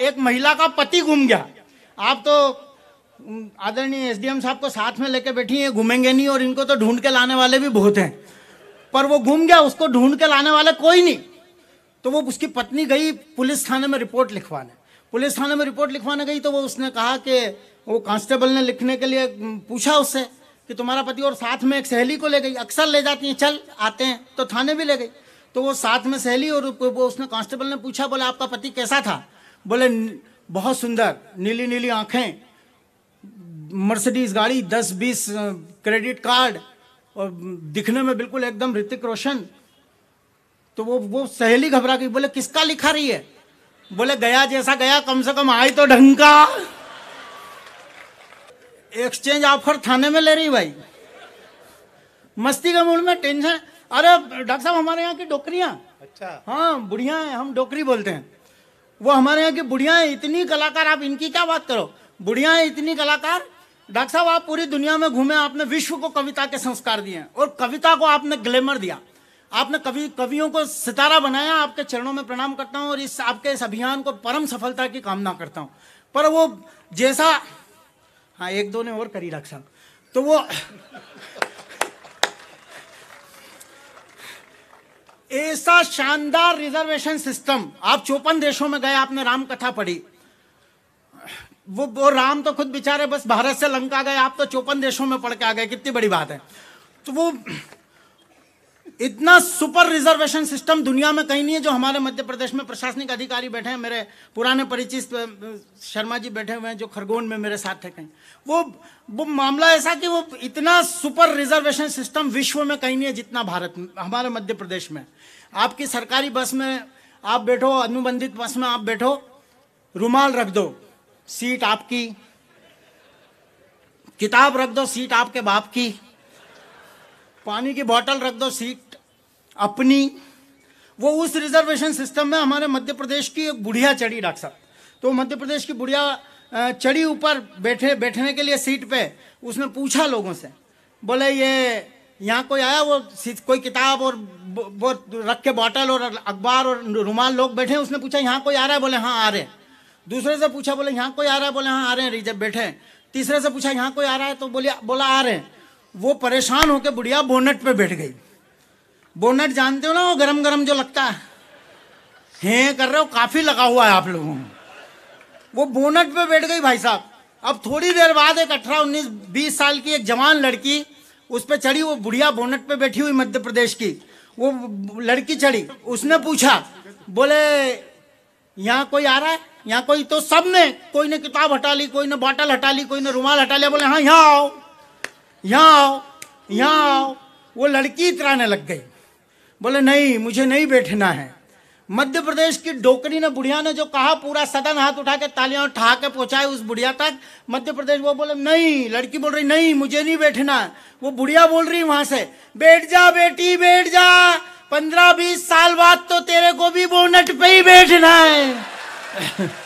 एक महिला का पति घूम गया आप तो आदरणीय एसडीएम साहब को साथ में लेके बैठी हैं घूमेंगे नहीं और इनको तो ढूंढ के लाने वाले भी बहुत हैं पर वो घूम गया उसको ढूंढ के लाने वाले कोई नहीं तो वो उसकी पत्नी गई पुलिस थाने में रिपोर्ट लिखवाने पुलिस थाने में रिपोर्ट लिखवाने गई तो वो उसने कहा कि वो कांस्टेबल ने लिखने के लिए पूछा उससे कि तुम्हारा पति और साथ में एक सहेली को ले गई अक्सर ले जाती हैं चल आते हैं तो थाने भी ले गई तो वो साथ में सहेली और वो उसने कांस्टेबल ने पूछा बोला आपका पति कैसा था बोले बहुत सुंदर नीली नीली आंखें मर्सिडीज गाड़ी दस बीस क्रेडिट कार्ड और दिखने में बिल्कुल एकदम ऋतिक रोशन तो वो वो सहेली घबरा गई बोले किसका लिखा रही है बोले गया जैसा गया कम से कम आए तो ढंग का एक्सचेंज ऑफर थाने में ले रही भाई मस्ती के मूड में टेंशन अरे डॉक्टर साहब हमारे यहाँ की डोकरिया अच्छा हाँ बुढ़िया हम डोकरी बोलते हैं वो हमारे यहाँ की बुढ़िया है इतनी कलाकार आप इनकी क्या बात करो बुढ़िया है इतनी कलाकार डॉक्टर साहब आप पूरी दुनिया में घूमे आपने विश्व को कविता के संस्कार दिए और कविता को आपने ग्लैमर दिया आपने कवि कवियों को सितारा बनाया आपके चरणों में प्रणाम करता हूँ और इस आपके इस अभियान को परम सफलता की कामना करता हूँ पर वो जैसा हाँ एक दो ने और करी डॉक्टर साहब तो वो ऐसा शानदार रिजर्वेशन सिस्टम आप चौपन देशों में गए आपने राम कथा पढ़ी वो वो राम तो खुद बेचारे बस भारत से लंका गए आप तो चौपन देशों में पढ़ के आ गए कितनी बड़ी बात है तो वो इतना सुपर रिजर्वेशन सिस्टम दुनिया में कहीं नहीं है जो हमारे मध्य प्रदेश में प्रशासनिक अधिकारी बैठे हैं मेरे पुराने परिचित शर्मा जी बैठे हुए हैं जो खरगोन में मेरे साथ थे कहीं वो वो मामला ऐसा कि वो इतना सुपर रिजर्वेशन सिस्टम विश्व में कहीं नहीं है जितना भारत हमारे मध्य प्रदेश में आपकी सरकारी बस में आप बैठो अनुबंधित बस में आप बैठो रुमाल रख दो सीट आपकी किताब रख दो सीट आपके बाप की पानी की बोतल रख दो सीट अपनी वो उस रिजर्वेशन सिस्टम में हमारे मध्य प्रदेश की एक बुढ़िया चढ़ी डॉक्टर साहब तो मध्य प्रदेश की बुढ़िया चढ़ी ऊपर बैठे बैठने के लिए सीट पे उसने पूछा लोगों से बोले ये यहाँ कोई आया वो कोई किताब और वो रख के बॉटल और अखबार और रुमाल लोग बैठे उसने पूछा यहाँ कोई आ रहा है बोले हाँ आ रहे हैं दूसरे से पूछा बोले यहाँ कोई आ रहा है बोले हाँ आ रहे हैं रिजर्व बैठे हैं तीसरे से पूछा यहाँ कोई आ रहा है तो बोलिया बोला आ रहे हैं वो परेशान होकर बुढ़िया बोनट पर बैठ गई बोनट जानते हो ना वो गरम गरम जो लगता है हे कर रहे हो काफी लगा हुआ है आप लोगों वो बोनट पे बैठ गई भाई साहब अब थोड़ी देर बाद एक अठारह उन्नीस बीस साल की एक जवान लड़की उस पर चढ़ी वो बुढ़िया बोनट पे बैठी हुई मध्य प्रदेश की वो लड़की चढ़ी उसने पूछा बोले यहाँ कोई आ रहा है यहाँ कोई तो सब ने कोई ने किताब हटा ली कोई ने बॉटल हटा ली कोई ने रुमाल हटा लिया बोले हाँ यहाँ आओ यहाँ आओ यहाँ आओ वो लड़की इतराने लग गई बोले नहीं मुझे नहीं बैठना है मध्य प्रदेश की डोकरी ने बुढ़िया ने जो कहा पूरा सदन हाथ उठा के तालियां ठहा के पहुंचाए उस बुढ़िया तक मध्य प्रदेश वो बोले नहीं लड़की बोल रही नहीं मुझे नहीं बैठना वो बुढ़िया बोल रही वहां से बैठ जा बेटी बैठ जा पंद्रह बीस साल बाद तो तेरे को भी बोनट पे ही बैठना है